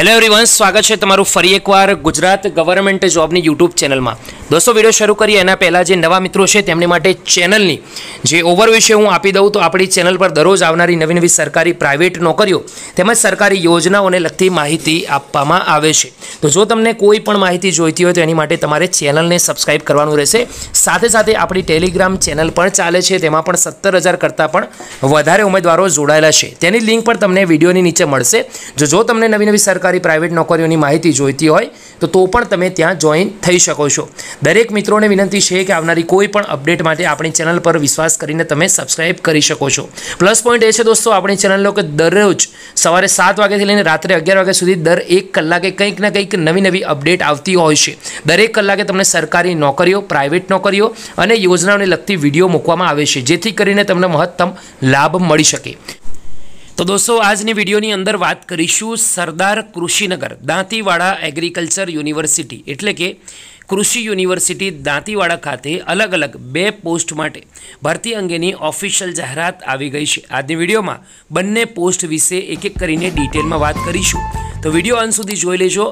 hello everyone સ્વાગત છે તમારું ફરી એકવાર ગુજરાત ગવર્મેન્ટ જોબની યુટ્યુબ ચેનલમાં દોસ્તો વિડીયો શરૂ કરીએ એના પહેલાં જે નવા મિત્રો છે તેમની માટે ચેનલની જે ઓવરવ્યૂ છે હું આપી દઉં તો આપણી ચેનલ પર દરરોજ આવનારી નવી નવી સરકારી પ્રાઇવેટ નોકરીઓ તેમજ સરકારી યોજનાઓને લગતી માહિતી આપવામાં આવે છે તો જો તમને કોઈ પણ માહિતી જોઈતી હોય તો એની માટે તમારે ચેનલને સબસ્ક્રાઇબ કરવાનું રહેશે સાથે સાથે આપણી ટેલિગ્રામ ચેનલ પણ ચાલે છે તેમાં પણ સત્તર હજાર કરતાં પણ વધારે ઉમેદવારો જોડાયેલા છે તેની લિંક પણ તમને વિડીયોની નીચે મળશે જો જો તમને નવી નવી સરકારી પ્રાઇવેટ નોકરીઓની માહિતી જોઈતી હોય તો તો પણ તમે ત્યાં જોઈન થઈ શકો છો દરેક મિત્રોને વિનંતી છે કે આવનારી કોઈ પણ અપડેટ માટે આપણી ચેનલ પર વિશ્વાસ કરીને તમે સબસ્ક્રાઇબ કરી શકો છો પ્લસ પોઈન્ટ એ છે દોસ્તો આપણી ચેનલનો કે દરરોજ સવારે સાત વાગ્યાથી લઈને રાત્રે અગિયાર વાગ્યા સુધી દર એક કલાકે કંઈક ને કંઈક નવી નવી અપડેટ આવતી હોય છે દરેક કલાકે તમને સરકારી નોકરીઓ પ્રાઇવેટ નોકરીઓ અને યોજનાઓને લગતી વિડીયો મૂકવામાં આવે છે જેથી કરીને તમને મહત્તમ લાભ મળી શકે તો દોસ્તો આજની વિડીયોની અંદર વાત કરીશું સરદાર કૃષિનગર દાંતીવાડા એગ્રીકલ્ચર યુનિવર્સિટી એટલે કે કૃષિ યુનિવર્સિટી દાંતીવાડા ખાતે અલગ અલગ બે પોસ્ટ માટે ભરતી અંગેની ઓફિશિયલ જાહેરાત આવી ગઈ છે આજની વિડીયોમાં બંને પોસ્ટ વિશે એક એક કરીને ડિટેલમાં વાત કરીશું તો વિડીયો અંત સુધી જોઈ લેજો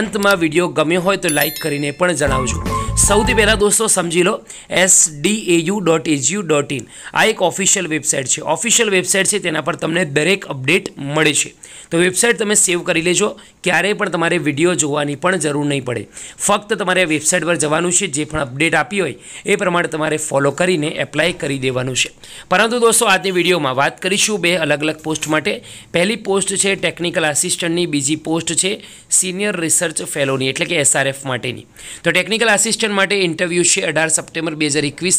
અંતમાં વિડીયો ગમ્યો હોય તો લાઇક કરીને પણ જણાવજો સૌથી પહેલાં દોસ્તો સમજી લો S D AU dot AGU dot in આ એક ઓફિશિયલ વેબસાઇટ છે ઓફિશિયલ વેબસાઇટ છે તેના પર તમને દરેક અપડેટ મળે છે તો વેબસાઇટ તમે સેવ કરી લેજો ક્યારેય પણ તમારે વિડીયો જોવાની પણ જરૂર નહીં પડે ફક્ત તમારે વેબસાઇટ પર જવાનું છે જે પણ અપડેટ આપી હોય એ પ્રમાણે તમારે ફોલો કરીને એપ્લાય કરી દેવાનું છે પરંતુ દોસ્તો આજની વિડીયોમાં વાત કરીશું બે અલગ અલગ પોસ્ટ માટે પહેલી પોસ્ટ છે ટેકનિકલ આસિસ્ટન્ટની બીજી પોસ્ટ છે સિનિયર રિસર્ચ ફેલોની એટલે કે એસઆરએફ માટેની તો ટેકનિકલ આસિસ્ટન્ટ માટે ઇન્ટરવ્યૂ છે અઢાર સપ્ટેમ્બર બે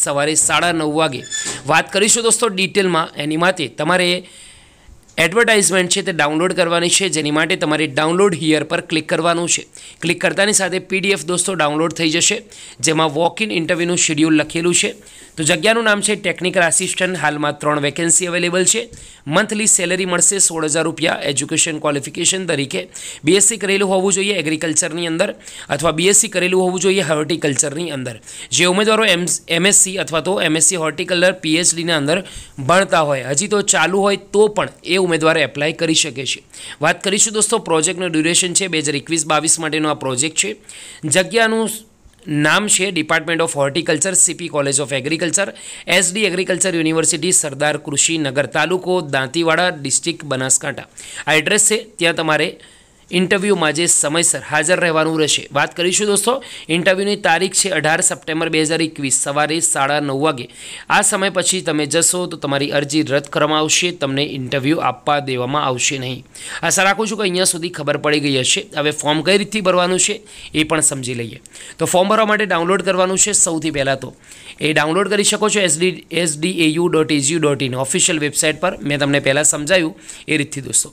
સવારે સાડા નવ વાગે વાત કરીશું દોસ્તો ડિટેલમાં એની માટે તમારે એડવર્ટાઇઝમેન્ટ છે તે ડાઉનલોડ કરવાની છે જેની માટે તમારે ડાઉનલોડ હિયર પર ક્લિક કરવાનું છે ક્લિક કરતાની સાથે પીડીએફ દોસ્તો ડાઉનલોડ થઈ જશે જેમાં વોક ઇન ઇન્ટરવ્યૂનું શેડ્યુલ લખેલું છે તો જગ્યાનું નામ છે ટેકનિકલ આસિસ્ટન્ટ હાલમાં ત્રણ વેકેન્સી અવેલેબલ છે મંથલી સેલરી મળશે સોળ હજાર રૂપિયા એજ્યુકેશન ક્વોલિફિકેશન તરીકે બીએસસી કરેલું હોવું જોઈએ એગ્રીકલ્ચરની અંદર અથવા બીએસસી કરેલું હોવું જોઈએ હોર્ટિકલ્ચરની અંદર જે ઉમેદવારો એમ એમએસસી અથવા તો એમએસસી હોર્ટિકલર પીએચડીની અંદર ભણતા હોય હજી તો ચાલુ હોય તો પણ એ ઉમેદવારો એપ્લાય કરી શકે છે વાત કરીશું દોસ્તો પ્રોજેક્ટનું ડ્યુરેશન છે બે હજાર એકવીસ બાવીસ માટેનો આ પ્રોજેક્ટ છે જગ્યાનું નામ છે department of horticulture CP college of agriculture SD agriculture university Sardar Krushinagar તાલુકો દાંતીવાડા ડિસ્ટ્રિક્ટ બનાસકાંઠા આ એડ્રેસ છે ત્યાં તમારે ઇન્ટરવ્યૂમાં જે સમયસર હાજર રહેવાનું રહેશે વાત કરીશું દોસ્તો ઇન્ટરવ્યૂની તારીખ છે અઢાર સપ્ટેમ્બર બે હજાર એકવીસ સવારે સાડા નવ વાગે આ સમય પછી તમે જશો તો તમારી અરજી રદ કરવામાં આવશે તમને ઇન્ટરવ્યૂ આપવા દેવામાં આવશે નહીં આશા રાખું છું કે અહીંયા સુધી ખબર પડી ગઈ હશે હવે ફોર્મ કઈ રીતથી ભરવાનું છે એ પણ સમજી લઈએ તો ફોર્મ ભરવા માટે ડાઉનલોડ કરવાનું છે સૌથી પહેલાં તો એ ડાઉનલોડ કરી શકો છો SD SDAU dot AGU dot in official website પર મેં તમને પહેલાં સમજાયું એ રીતથી દોસ્તો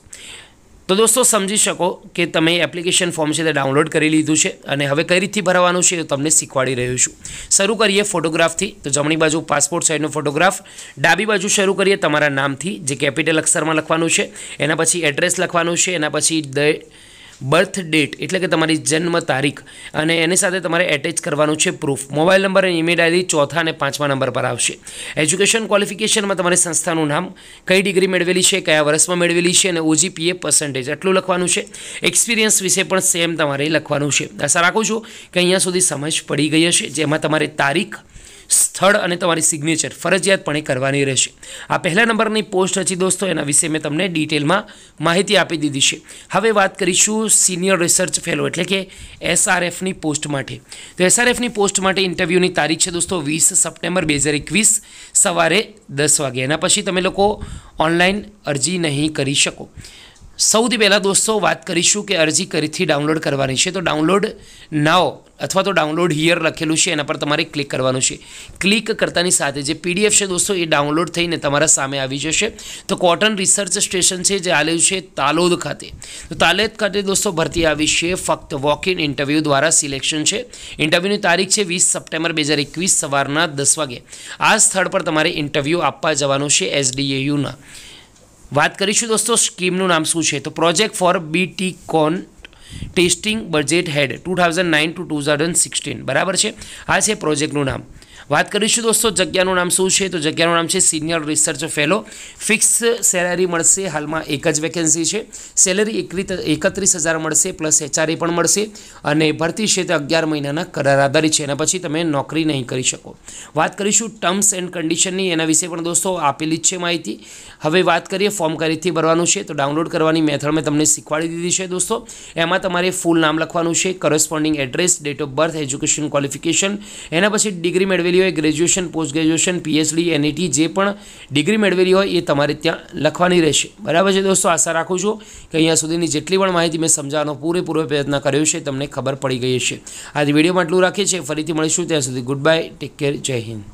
તો દોસ્તો સમજી શકો કે તમે એપ્લિકેશન ફોર્મ છે તે ડાઉનલોડ કરી લીધું છે અને હવે કઈ રીતથી ભરવાનું છે એ તમને શીખવાડી રહ્યું છું શરૂ કરીએ ફોટોગ્રાફથી તો જમણી બાજુ પાસપોર્ટ સાઇઝનો ફોટોગ્રાફ ડાબી બાજુ શરૂ કરીએ તમારા નામથી જે કેપિટલ અક્ષરમાં લખવાનું છે એના પછી એડ્રેસ લખવાનું છે એના પછી દ બર્થ ડેટ એટલે કે તમારી જન્મ તારીખ અને એની સાથે તમારે એટેચ કરવાનું છે પ્રૂફ મોબાઈલ નંબર અને ઈમેલ આઈડી ચોથા અને પાંચમા નંબર પર આવશે એજ્યુકેશન ક્વોલિફિકેશનમાં તમારી સંસ્થાનું નામ કઈ ડિગ્રી મેળવેલી છે કયા વર્ષમાં મેળવેલી છે અને ઓજીપીએ પર્સન્ટેજ એટલું લખવાનું છે એક્સપિરિયન્સ વિશે પણ સેમ તમારે લખવાનું છે આશા રાખું છું કે અહીંયા સુધી સમજ પડી ગઈ હશે જેમાં તમારે તારીખ સ્થળ અને તમારી સિગ્નેચર ફરજિયાતપણે કરવાની રહેશે આ પહેલા નંબરની પોસ્ટ હતી દોસ્તો એના વિશે મેં તમને ડિટેલમાં માહિતી આપી દીધી છે હવે વાત કરીશું સિનિયર રિસર્ચ ફેલો એટલે કે એસઆરએફની પોસ્ટ માટે તો એસઆરએફની પોસ્ટ માટે ઇન્ટરવ્યૂની તારીખ છે દોસ્તો વીસ સપ્ટેમ્બર બે હજાર એકવીસ સવારે દસ વાગે એના પછી તમે લોકો ઓનલાઈન અરજી નહીં કરી શકો સૌથી પહેલાં દોસ્તો વાત કરીશું કે અરજી કરીથી ડાઉનલોડ કરવાની છે તો ડાઉનલોડ નાઓ અથવા તો ડાઉનલોડ હિયર લખેલું છે એના પર તમારે ક્લિક કરવાનું છે ક્લિક કરતાની સાથે જે પીડીએફ છે દોસ્તો એ ડાઉનલોડ થઈને તમારા સામે આવી જશે તો કોટન રિસર્ચ સ્ટેશન છે જે આવેલું છે તાલોદ ખાતે તો તાલોદ ખાતે દોસ્તો ભરતી આવી છે ફક્ત વોક ઇન ઇન્ટરવ્યૂ દ્વારા સિલેક્શન છે ઇન્ટરવ્યૂની તારીખ છે વીસ સપ્ટેમ્બર બે એકવીસ સવારના દસ વાગે આ સ્થળ પર તમારે ઇન્ટરવ્યૂ આપવા જવાનું છે એસડીએયુના વાત કરીશું દોસ્તો સ્કીમનું નામ શું છે તો project for BT cotton testing budget head two thousand nine to two thousand sixteen બરાબર છે આ છે પ્રોજેક્ટનું નામ વાત કરીશું દોસ્તો જગ્યાનું નામ શું છે તો જગ્યાનું નામ છે senior research fellow fix salary મળશે હાલમાં એક જ વેકેન્સી છે સેલેરી એકત્રીસ હજાર મળશે પ્લસ એચઆરએ e પણ મળશે અને ભરતી છે તે અગિયાર મહિનાના કરાર આધારિત છે એના પછી તમે નોકરી નહીં કરી શકો વાત કરીશું ટર્મ્સ એન્ડ કન્ડિશનની એના વિશે પણ દોસ્તો આપેલી જ છે માહિતી હવે વાત કરીએ ફોર્મ કઈ ભરવાનું છે તો ડાઉનલોડ કરવાની મેથડ મેં તમને શીખવાડી દીધી છે દોસ્તો એમાં તમારે ફૂલ નામ લખવાનું છે corresponding address date of birth education qualification એના પછી ડિગ્રી મેળવેલી મેળવેલી હોય graduation post graduation PhD NET જે પણ ડિગ્રી મેળવેલી હોય એ તમારે ત્યાં લખવાની રહેશે બરાબર છે દોસ્તો આશા રાખું છું કે અહીંયા સુધીની જેટલી પણ માહિતી મેં સમજાવવાનો પૂરેપૂરો પ્રયત્ન કર્યો છે તમને ખબર પડી ગઈ હશે આજે વિડીયોમાં આટલું રાખીએ છીએ ફરીથી મળીશું ત્યાં સુધી ગુડ બાય ટેક કેર જય હિન્દ